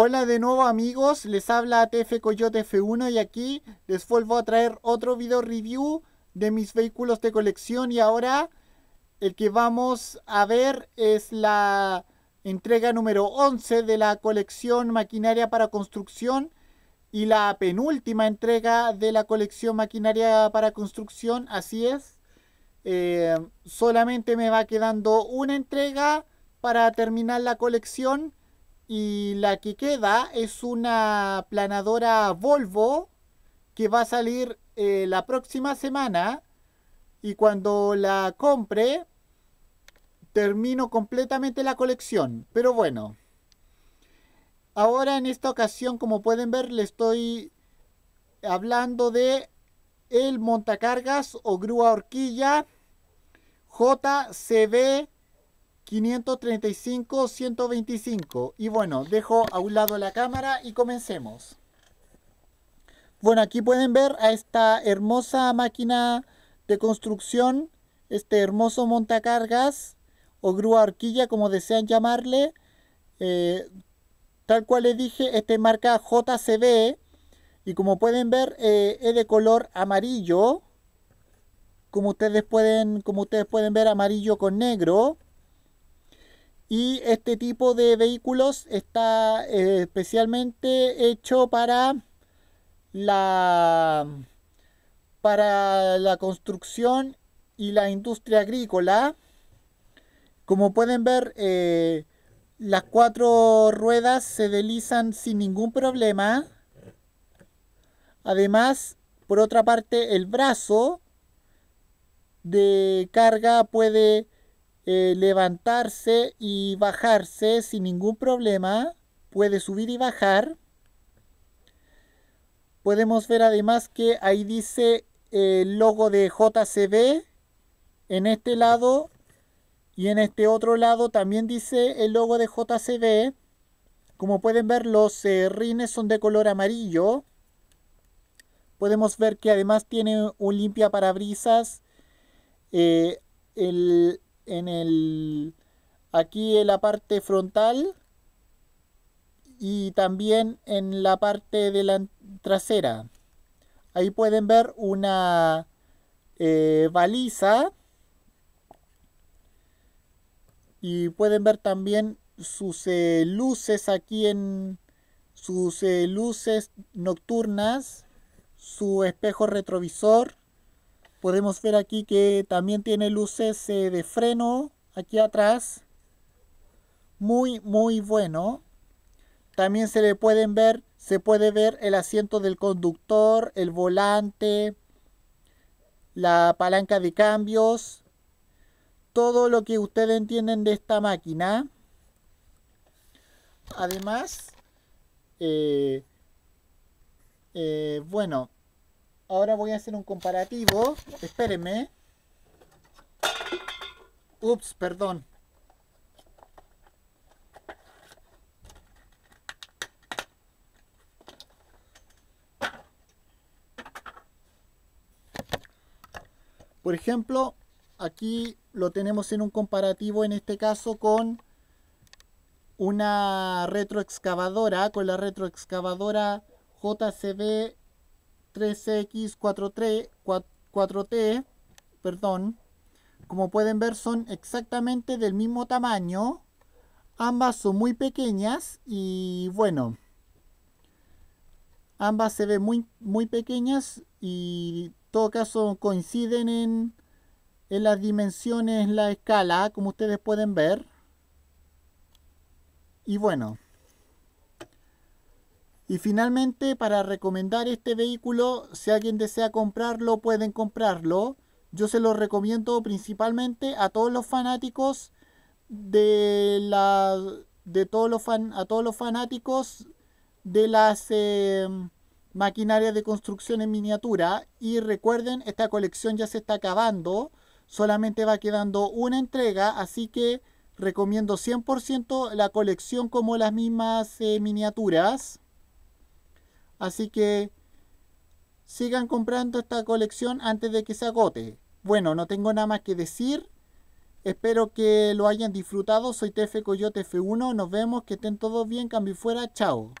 Hola de nuevo amigos, les habla TF Coyote F1 y aquí les vuelvo a traer otro video review de mis vehículos de colección y ahora el que vamos a ver es la entrega número 11 de la colección maquinaria para construcción y la penúltima entrega de la colección maquinaria para construcción, así es. Eh, solamente me va quedando una entrega para terminar la colección. Y la que queda es una planadora Volvo que va a salir eh, la próxima semana. Y cuando la compre, termino completamente la colección. Pero bueno. Ahora en esta ocasión, como pueden ver, le estoy hablando de el montacargas o grúa horquilla JCB 535, 125. Y bueno, dejo a un lado la cámara y comencemos. Bueno, aquí pueden ver a esta hermosa máquina de construcción, este hermoso montacargas o grúa horquilla, como desean llamarle. Eh, tal cual les dije, este marca JCB y como pueden ver eh, es de color amarillo. Como ustedes pueden, como ustedes pueden ver, amarillo con negro. Y este tipo de vehículos está eh, especialmente hecho para la, para la construcción y la industria agrícola. Como pueden ver, eh, las cuatro ruedas se deslizan sin ningún problema. Además, por otra parte, el brazo de carga puede eh, levantarse y bajarse sin ningún problema. Puede subir y bajar. Podemos ver además que ahí dice eh, el logo de JCB en este lado y en este otro lado también dice el logo de JCB. Como pueden ver los eh, rines son de color amarillo. Podemos ver que además tiene un limpia parabrisas. el, en el aquí en la parte frontal y también en la parte de la trasera. Ahí pueden ver una eh, baliza y pueden ver también sus eh, luces aquí en sus eh, luces nocturnas, su espejo retrovisor Podemos ver aquí que también tiene luces eh, de freno aquí atrás. Muy, muy bueno. También se le pueden ver, se puede ver el asiento del conductor, el volante, la palanca de cambios, todo lo que ustedes entienden de esta máquina. Además, eh, eh, bueno, Ahora voy a hacer un comparativo. Espérenme. Ups, perdón. Por ejemplo, aquí lo tenemos en un comparativo en este caso con una retroexcavadora, con la retroexcavadora JCB 3X4T, t perdón, como pueden ver son exactamente del mismo tamaño. Ambas son muy pequeñas y bueno, ambas se ven muy, muy pequeñas y en todo caso coinciden en, en las dimensiones, la escala, como ustedes pueden ver. Y bueno. Y finalmente, para recomendar este vehículo, si alguien desea comprarlo, pueden comprarlo. Yo se lo recomiendo principalmente a todos los fanáticos de la de todos los a todos los fanáticos de las em, maquinarias de construcción en miniatura y recuerden esta colección ya se está acabando solamente va quedando una entrega así que recomiendo 100% la colección como las mismas eh, miniaturas Así que sigan comprando esta colección antes de que se agote. Bueno, no tengo nada más que decir. Espero que lo hayan disfrutado. Soy TF Coyote F1. Nos vemos. Que estén todos bien. Cambio fuera. Chao.